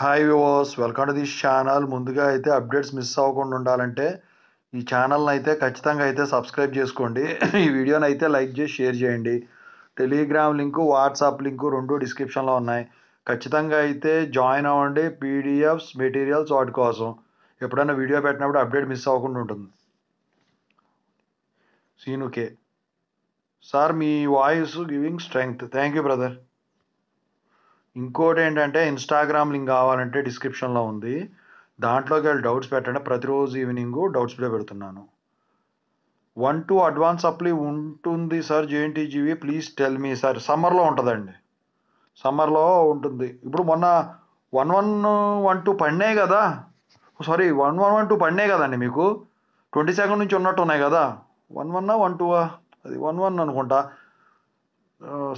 Hi viewers welcome to this channel ముందుగా అయితే updates miss అవ్వకుండా ఉండాలంటే ఈ ఛానల్ని అయితే ఖచ్చితంగా అయితే సబ్స్క్రైబ్ చేసుకోండి ఈ వీడియోని అయితే లైక్ చేసి షేర్ చేయండి టెలిగ్రామ్ లింకు వాట్సాప్ లింకు రెండు డిస్క్రిప్షన్లో ఉన్నాయి ఖచ్చితంగా అయితే జాయిన్ అవ్వండి పీడిఎఫ్స్ మెటీరియల్స్ వాటి కోసం ఎప్పుడైనా వీడియో పెట్టినప్పుడు అప్డేట్ మిస్ అవ్వకుండా ఉంటుంది సీనుకే సార్ మీ voice giving strength thank you brother ఇంకోటి ఏంటంటే ఇన్స్టాగ్రామ్ లింక్ కావాలంటే డిస్క్రిప్షన్లో ఉంది దాంట్లోకి వెళ్ళి డౌట్స్ పెట్టండి ప్రతిరోజు ఈవినింగ్ డౌట్స్ కూడా పెడుతున్నాను వన్ టూ అడ్వాన్స్ అప్లై ఉంటుంది sir Jeevi please tell me sir సమ్మర్లో ఉంటుందండి సమ్మర్లో ఉంటుంది ఇప్పుడు మొన్న వన్ వన్ వన్ టూ పడినాయి కదా sorry one one one two పడినాయి కదండి మీకు ట్వంటీ సెకండ్ నుంచి ఉన్నట్టు ఉన్నాయి కదా వన్ వన్నా వన్ టూ అది వన్ వన్ అనుకుంటా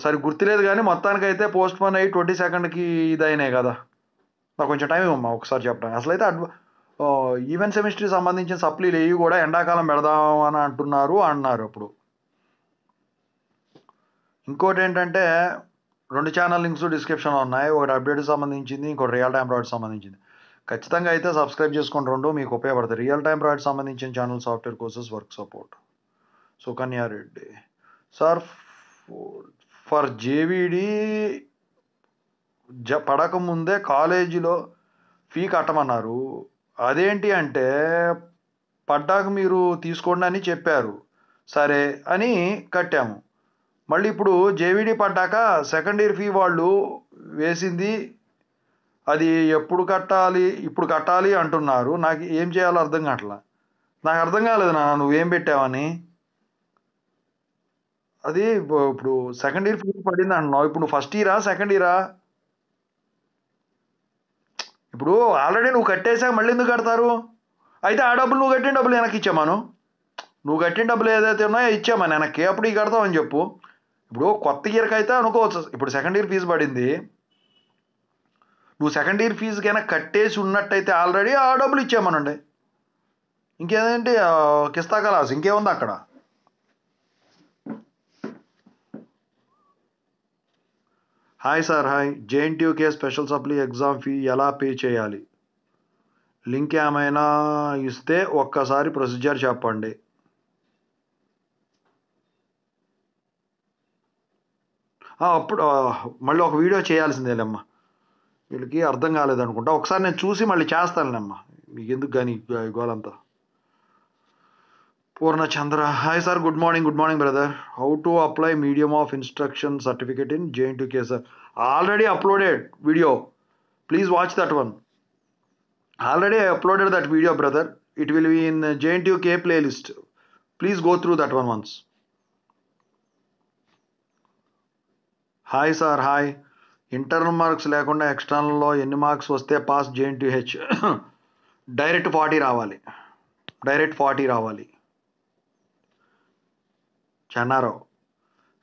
సరి గుర్తులేదు కానీ మొత్తానికి అయితే పోస్ట్ పోన్ అయ్యి ట్వంటీ సెకండ్కి ఇదైనాయి కదా నాకు కొంచెం టైం ఇవ్వమ్మా ఒకసారి చెప్పడానికి అసలు అయితే అడ్వ ఈవెంట్ సెమిస్ట్రీ సంబంధించిన సప్లీలు ఏవి కూడా ఎండాకాలం పెడదాం అని అంటున్నారు అన్నారు అప్పుడు ఇంకోటి ఏంటంటే రెండు ఛానల్ లింక్స్ డిస్క్రిప్షన్లో ఉన్నాయి ఒకటి అప్డేట్కి సంబంధించింది ఇంకోటి రియల్ టైం ప్రాడక్ట్ సంబంధించింది ఖచ్చితంగా అయితే సబ్స్క్రైబ్ చేసుకుని రెండు మీకు ఉపయోగపడతాయి రియల్ టైం ప్రాడక్ట్ సంబంధించిన channel software courses work support సుకన్యారెడ్డి sir for JVD జ పడకముందే కాలేజీలో ఫీ కట్టమన్నారు అదేంటి అంటే పడ్డాక మీరు తీసుకోండి అని చెప్పారు సరే అని కట్టాము మళ్ళీ ఇప్పుడు జేవిడి పడ్డాక సెకండ్ ఇయర్ ఫీ వాళ్ళు వేసింది అది ఎప్పుడు కట్టాలి ఇప్పుడు కట్టాలి అంటున్నారు నాకు ఏం చేయాలో అర్థం కావట్లా నాకు అర్థం కాలేదు నా నువ్వేం పెట్టావని అది ఇప్పుడు సెకండ్ ఇయర్ ఫీజు అంటున్నావు ఇప్పుడు నువ్వు ఫస్ట్ ఇయరా? సెకండ్ ఇయరా? ఇప్పుడు ఆల్రెడీ నువ్వు కట్టేసా మళ్ళీ ఎందుకు కడతారు? అయితే ఆ డబ్బులు నువ్వు కట్టిన డబ్బులు ఇచ్చామాను నువ్వు కట్టిన డబ్బులు ఏదైతే ఉన్నాయో ఇచ్చామా వెనక్కి. అప్పుడు కడతావు కడతామని చెప్పు. ఇప్పుడు కొత్త ఇయర్కి అయితే అనుకోవచ్చు. ఇప్పుడు సెకండ్ ఇయర్ ఫీజు పడింది. నువ్వు సెకండ్ ఇయర్ ఫీజు కైనా కట్టేసి ఉన్నట్టయితే ఆల్రెడీ ఆ డబ్బులు ఇచ్చామనండి ఇంకేదేంటి కిస్తా కిస్తా ఇంకేముంది అక్కడ hi sir hi JNTUK special supply exam fee ఎలా పే చేయాలి లింక్ ఏమైనా ఇస్తే ఒక్కసారి ప్రొసీజర్ చెప్పండి అప్పుడు మళ్ళీ ఒక వీడియో చేయాల్సిందేలేమ్మా వీళ్ళకి అర్థం కాలేదనుకుంటా ఒకసారి నేను చూసి మళ్ళీ చేస్తానులేమ్మా మీకు ఎందుకు కానీ గోలంతా Purna Chandra hi sir good morning good morning brother how to apply medium of instruction certificate in JNTUK sir already uploaded video please watch that one already I uploaded that video brother it will be in JNTUK list please go through that one once hi sir hi internal marks లేకుండా ఎక్స్టర్నల్లో ఎన్ని marks వస్తే pass JNTUH direct forty రావాలి direct forty రావాలి Chennarao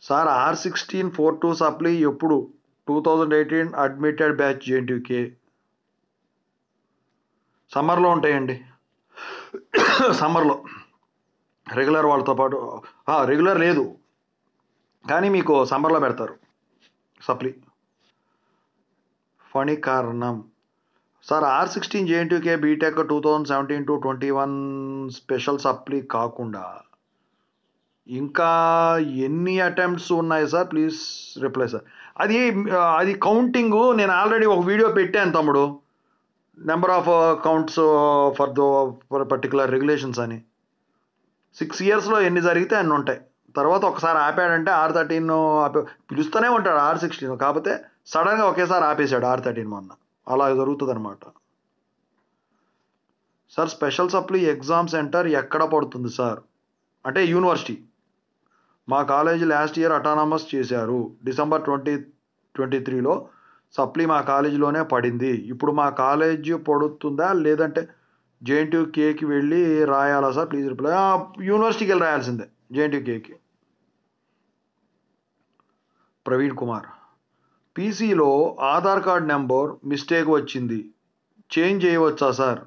sir R sixteen four two supply ఎప్పుడు two thousand eighteen admitted batch JNTUK సమ్మర్లో ఉంటాయండి సమ్మర్లో రెగ్యులర్ వాళ్ళతో పాటు రెగ్యులర్ లేదు కానీ మీకు సమ్మర్లో పెడతారు supply Phani Karanam sir R sixteen JNTK BTech two thousand seventeen to twenty one special supply కాకుండా ఇంకా ఎన్ని అటెంప్ట్స్ ఉన్నాయి సార్ ప్లీజ్ రిప్లై సార్ అది అది కౌంటింగు నేను ఆల్రెడీ ఒక వీడియో పెట్టాను తమ్ముడు number of counts for those for particular regulations అని సిక్స్ ఇయర్స్లో ఎన్ని జరిగితే అన్ని ఉంటాయి తర్వాత ఒకసారి ఆపాడంటే uh, ఆర్ థర్టీన్ పిలుస్తూనే ఉంటాడు ఆర్ సిక్స్టీన్ కాకపోతే సడన్గా ఒకేసారి ఆపేశాడు ఆర్ థర్టీన్ మొన్న అలా జరుగుతుంది అనమాట sir special supply exam centre ఎక్కడ పడుతుంది సార్ అంటే యూనివర్సిటీ మా కాలేజీ లాస్ట్ ఇయర్ అటానమస్ చేశారు డిసెంబర్ ట్వంటీ ట్వంటీ త్రీలో సప్లీ మా కాలేజీలోనే పడింది ఇప్పుడు మా కాలేజీ పడుతుందా లేదంటే జేఎన్టీ కేకి వెళ్ళి రాయాలా సార్ ప్లీజ్ రిప్లై యూనివర్సిటీకి వెళ్ళి రాయాల్సిందే జేఎన్టీ కేకి ప్రవీణ్ కుమార్ పీసీలో ఆధార్ కార్డ్ నెంబర్ మిస్టేక్ వచ్చింది చేంజ్ చేయవచ్చా సార్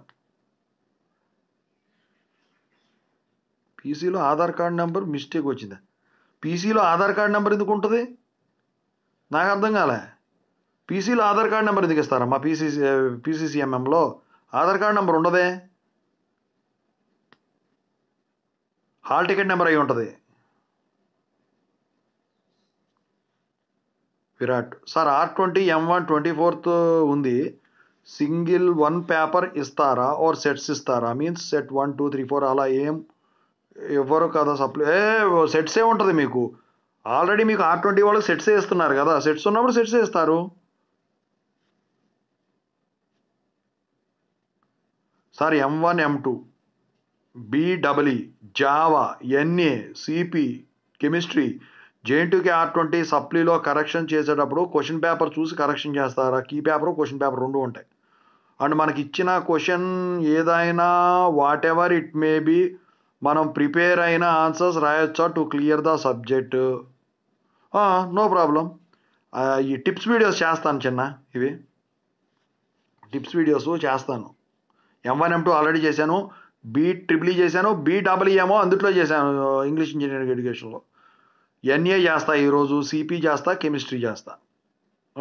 పీసీలో ఆధార్ కార్డ్ నెంబర్ మిస్టేక్ వచ్చిందా పీసీలో ఆధార్ కార్డు నెంబర్ ఎందుకు ఉంటుంది నాకు అర్థం కాలే పీసీలో ఆధార్ కార్డు నెంబర్ ఎందుకు ఇస్తారమ్మా పీసీసీ పీసీసీఎంఎంలో ఆధార్ కార్డు నెంబర్ ఉండదే హాల్ టికెట్ నెంబర్ అయి ఉంటుంది Virat sir R twenty M one twenty fourth ఉంది సింగిల్ వన్ పేపర్ ఇస్తారా ఆర్ సెట్స్ ఇస్తారా means set one two three four అలా ఏం ఎవరు కదా సప్లై ఏ సెట్సే ఉంటుంది మీకు ఆల్రెడీ మీకు ఆర్ ట్వంటీ వాళ్ళకి సెట్స్ వేస్తున్నారు కదా సెట్స్ ఉన్నప్పుడు సెట్స్ వేస్తారు sir M one M two BW Java NA CP chemistry జేఎన్టీకి ఆర్ ట్వంటీ సప్లీలో కరెక్షన్ చేసేటప్పుడు క్వశ్చన్ పేపర్ చూసి కరెక్షన్ చేస్తారా కీ పేపర్ క్వశ్చన్ పేపర్ రెండు ఉంటాయి అండ్ మనకి ఇచ్చిన క్వశ్చన్ ఏదైనా whatever it may be మనం ప్రిపేర్ అయిన ఆన్సర్స్ రాయొచ్చా to clear the subject no problem ఈ టిప్స్ వీడియోస్ చేస్తాను చిన్న ఇవి టిప్స్ వీడియోస్ చేస్తాను M one M two already చేశాను బీ ట్రిపుల్ ఈ చేశాను బీ డబుల్ e ఏమో అందుట్లో చేశాను ఇంగ్లీష్ ఇంజనీరింగ్ ఎడ్యుకేషన్లో ఎన్ఏ చేస్తా ఈరోజు సిపి చేస్తా కెమిస్ట్రీ చేస్తా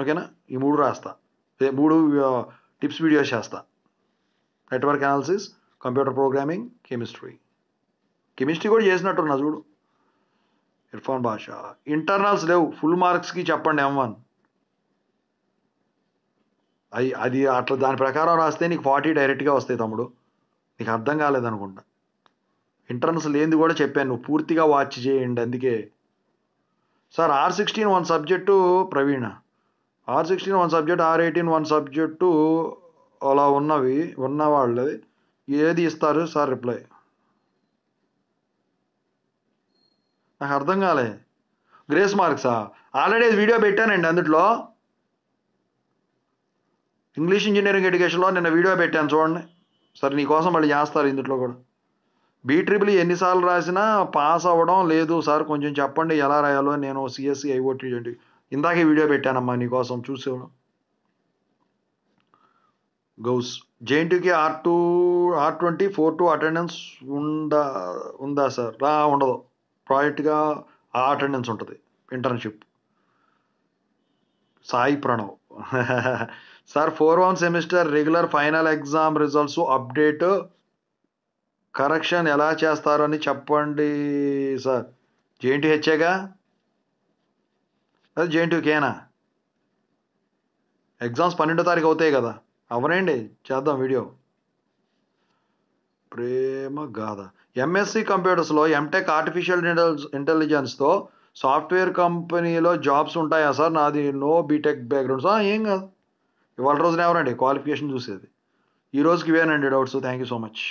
ఓకేనా ఈ మూడు రాస్తా మూడు టిప్స్ వీడియోస్ చేస్తా network analysis computer programming chemistry chemistry కూడా చేసినట్టు ఉన్నా చూడు ఇర్ఫాన్ భాష ఇంటర్నల్స్ లేవు ఫుల్ మార్క్స్కి చెప్పండి ఎం వన్ అది అది అట్లా దాని ప్రకారం రాస్తే నీకు ఫార్టీ డైరెక్ట్గా వస్తాయి తమ్ముడు నీకు అర్థం కాలేదనుకుంటా ఇంటర్నల్స్ లేనిది కూడా చెప్పాను నువ్వు పూర్తిగా వాచ్ చేయండి అందుకే sir R sixteen one subject Praveena R sixteen one subject R eighteen one subject అలా ఉన్నవి ఉన్న వాళ్ళది ఏది ఇస్తారు సార్ రిప్లై నాకు అర్థం కాలే గ్రేస్ మార్క్సా ఆల్రెడీ వీడియో పెట్టానండి అందుట్లో ఇంగ్లీష్ ఇంజనీరింగ్ ఎడ్యుకేషన్లో నిన్న వీడియో పెట్టాను చూడండి సరే నీకోసం వాళ్ళు చేస్తారు ఇందుట్లో కూడా బీ ట్రిపుల్ ఎన్నిసార్లు రాసినా పాస్ అవ్వడం లేదు సార్ కొంచెం చెప్పండి ఎలా రాయాలో నేను సిఎస్సి ఐఓటీ ఇందాకే వీడియో పెట్టానమ్మా నీకోసం చూసేవాడు గౌస్ జేఎన్టీకి R two R twenty four two attendance ఉందా ఉందా సార్ రా ఉండదు ప్రాజెక్ట్గా ఆ అటెండెన్స్ ఉంటుంది internship Sai Pranav sir four one semester regular final exam results update correction ఎలా చేస్తారు అని చెప్పండి సార్ జేఎన్టీ హెచ్ఏగా అదే కేనా ఎగ్జామ్స్ పన్నెండో తారీఖు అవుతాయి కదా అవనండి చేద్దాం వీడియో ప్రేమ గాథ ఎంఎస్సి కంప్యూటర్స్లో ఎంటెక్ ఆర్టిఫిషియల్ ఇంటెలిజెన్స్తో సాఫ్ట్వేర్ కంపెనీలో జాబ్స్ ఉంటాయా సార్ నాది నో బీటెక్ బ్యాక్గ్రౌండ్ సార్ ఏం కాదు ఇవాళ రోజున ఎవరండి క్వాలిఫికేషన్ చూసేది ఈ రోజుకి ఇవేనండి doubts thank you so much